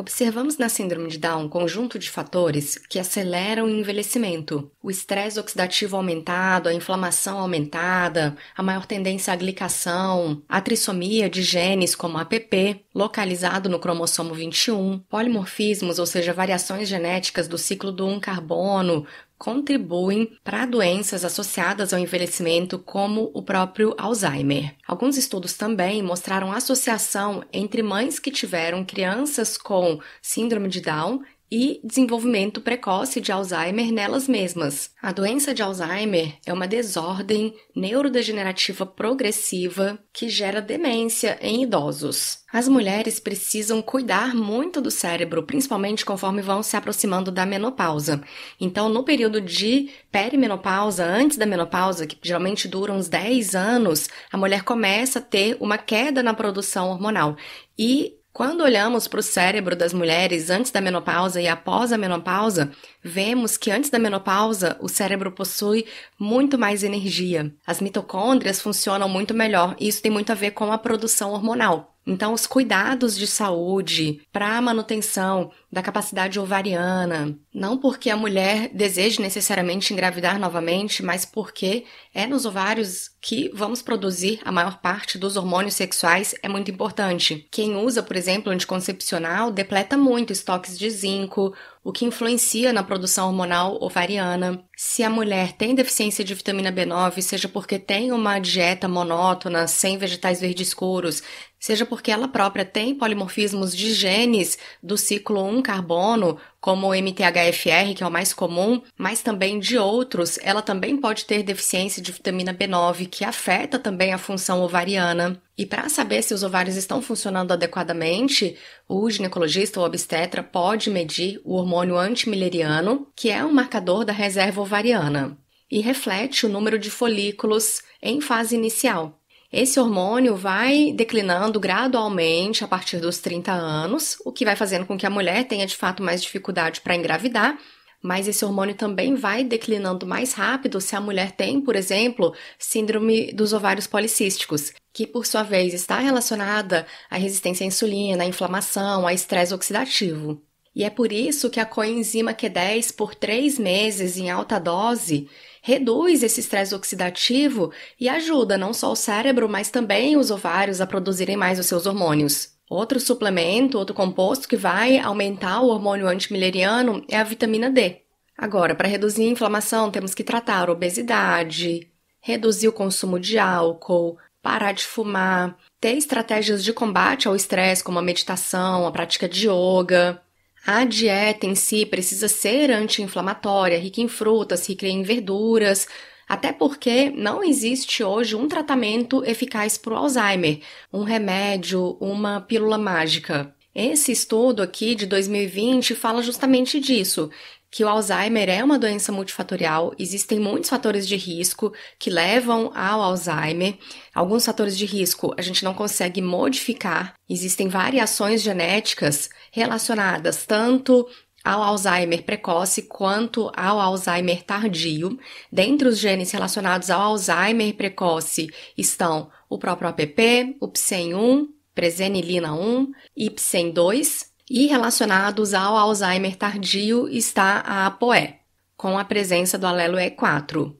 Observamos na síndrome de Down um conjunto de fatores que aceleram o envelhecimento: o estresse oxidativo aumentado, a inflamação aumentada, a maior tendência à glicação, a trissomia de genes como APP, localizado no cromossomo 21, polimorfismos, ou seja, variações genéticas do ciclo do 1 carbono, contribuem para doenças associadas ao envelhecimento, como o próprio Alzheimer. Alguns estudos também mostraram associação entre mães que tiveram crianças com síndrome de Down e desenvolvimento precoce de Alzheimer nelas mesmas. A doença de Alzheimer é uma desordem neurodegenerativa progressiva que gera demência em idosos. As mulheres precisam cuidar muito do cérebro, principalmente conforme vão se aproximando da menopausa. Então, no período de perimenopausa, antes da menopausa, que geralmente dura uns 10 anos, a mulher começa a ter uma queda na produção hormonal. E quando olhamos para o cérebro das mulheres antes da menopausa e após a menopausa, vemos que antes da menopausa o cérebro possui muito mais energia. As mitocôndrias funcionam muito melhor e isso tem muito a ver com a produção hormonal. Então, os cuidados de saúde para a manutenção da capacidade ovariana, não porque a mulher deseje necessariamente engravidar novamente, mas porque é nos ovários que vamos produzir a maior parte dos hormônios sexuais, é muito importante. Quem usa, por exemplo, anticoncepcional depleta muito estoques de zinco, o que influencia na produção hormonal ovariana. Se a mulher tem deficiência de vitamina B9, seja porque tem uma dieta monótona, sem vegetais verdes escuros, seja porque ela própria tem polimorfismos de genes do ciclo 1 carbono, como o MTHFR, que é o mais comum, mas também de outros, ela também pode ter deficiência de vitamina B9, que afeta também a função ovariana. E para saber se os ovários estão funcionando adequadamente, o ginecologista ou obstetra pode medir o hormônio antimileriano, que é um marcador da reserva ovariana, e reflete o número de folículos em fase inicial. Esse hormônio vai declinando gradualmente a partir dos 30 anos, o que vai fazendo com que a mulher tenha de fato mais dificuldade para engravidar, mas esse hormônio também vai declinando mais rápido se a mulher tem, por exemplo, síndrome dos ovários policísticos, que por sua vez está relacionada à resistência à insulina, à inflamação, a estresse oxidativo. E é por isso que a coenzima Q10 por três meses em alta dose reduz esse estresse oxidativo e ajuda não só o cérebro, mas também os ovários a produzirem mais os seus hormônios. Outro suplemento, outro composto que vai aumentar o hormônio antimileriano é a vitamina D. Agora, para reduzir a inflamação, temos que tratar a obesidade, reduzir o consumo de álcool, parar de fumar, ter estratégias de combate ao estresse, como a meditação, a prática de yoga, a dieta em si precisa ser anti-inflamatória, rica em frutas, rica em verduras, até porque não existe hoje um tratamento eficaz para o Alzheimer, um remédio, uma pílula mágica. Esse estudo aqui de 2020 fala justamente disso, que o Alzheimer é uma doença multifatorial, existem muitos fatores de risco que levam ao Alzheimer. Alguns fatores de risco a gente não consegue modificar, existem variações genéticas relacionadas tanto ao Alzheimer precoce quanto ao Alzheimer tardio. Dentre os genes relacionados ao Alzheimer precoce estão o próprio APP, o PSEN1, presenilina 1 e PSEN2, e relacionados ao Alzheimer tardio está a APOE, com a presença do alelo E4.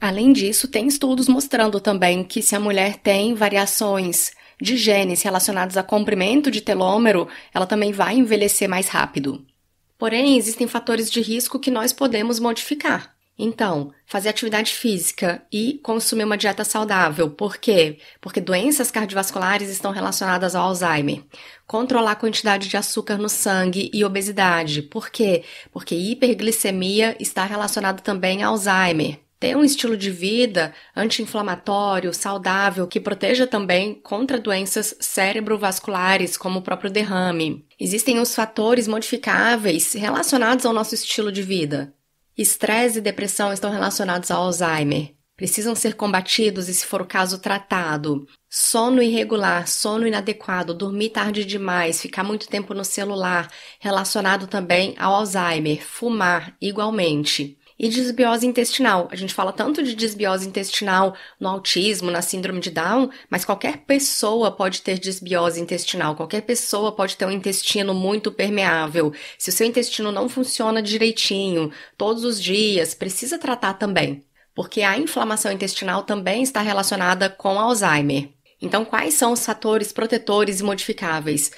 Além disso, tem estudos mostrando também que se a mulher tem variações de genes relacionados a comprimento de telômero, ela também vai envelhecer mais rápido. Porém, existem fatores de risco que nós podemos modificar, então, fazer atividade física e consumir uma dieta saudável. Por quê? Porque doenças cardiovasculares estão relacionadas ao Alzheimer. Controlar a quantidade de açúcar no sangue e obesidade. Por quê? Porque hiperglicemia está relacionada também ao Alzheimer. Ter um estilo de vida anti-inflamatório, saudável, que proteja também contra doenças cerebrovasculares, como o próprio derrame. Existem os fatores modificáveis relacionados ao nosso estilo de vida Estresse e depressão estão relacionados ao Alzheimer. Precisam ser combatidos e, se for o caso, tratado. Sono irregular, sono inadequado, dormir tarde demais, ficar muito tempo no celular, relacionado também ao Alzheimer. Fumar, igualmente e disbiose intestinal. A gente fala tanto de disbiose intestinal no autismo, na síndrome de Down, mas qualquer pessoa pode ter disbiose intestinal, qualquer pessoa pode ter um intestino muito permeável. Se o seu intestino não funciona direitinho, todos os dias, precisa tratar também, porque a inflamação intestinal também está relacionada com Alzheimer. Então, quais são os fatores protetores e modificáveis?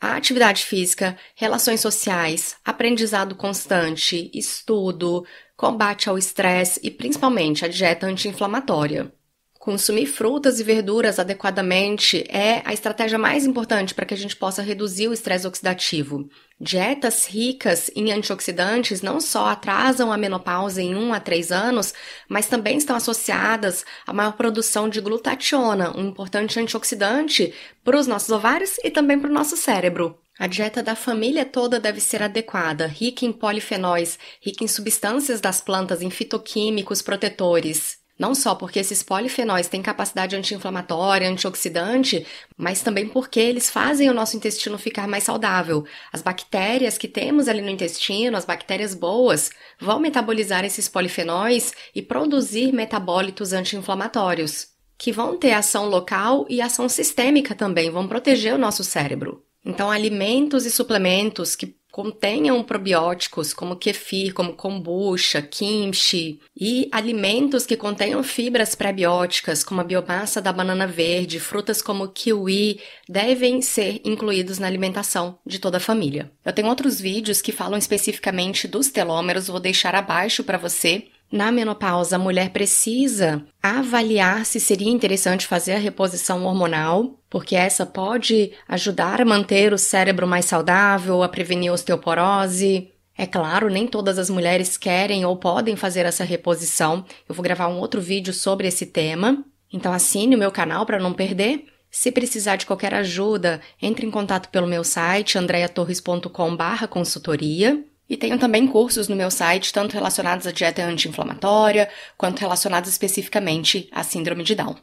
A atividade física, relações sociais, aprendizado constante, estudo, combate ao estresse e principalmente a dieta anti-inflamatória. Consumir frutas e verduras adequadamente é a estratégia mais importante para que a gente possa reduzir o estresse oxidativo. Dietas ricas em antioxidantes não só atrasam a menopausa em 1 a 3 anos, mas também estão associadas à maior produção de glutationa, um importante antioxidante para os nossos ovários e também para o nosso cérebro. A dieta da família toda deve ser adequada, rica em polifenóis, rica em substâncias das plantas, em fitoquímicos protetores. Não só porque esses polifenóis têm capacidade anti-inflamatória, antioxidante, mas também porque eles fazem o nosso intestino ficar mais saudável. As bactérias que temos ali no intestino, as bactérias boas, vão metabolizar esses polifenóis e produzir metabólitos anti-inflamatórios, que vão ter ação local e ação sistêmica também, vão proteger o nosso cérebro. Então, alimentos e suplementos que contenham probióticos como kefir, como kombucha, kimchi e alimentos que contenham fibras prebióticas como a biomassa da banana verde, frutas como kiwi, devem ser incluídos na alimentação de toda a família. Eu tenho outros vídeos que falam especificamente dos telômeros, vou deixar abaixo para você na menopausa, a mulher precisa avaliar se seria interessante fazer a reposição hormonal, porque essa pode ajudar a manter o cérebro mais saudável, a prevenir osteoporose. É claro, nem todas as mulheres querem ou podem fazer essa reposição. Eu vou gravar um outro vídeo sobre esse tema. Então assine o meu canal para não perder. Se precisar de qualquer ajuda, entre em contato pelo meu site andreatorres.com/consultoria. E tenho também cursos no meu site, tanto relacionados à dieta anti-inflamatória, quanto relacionados especificamente à síndrome de Down.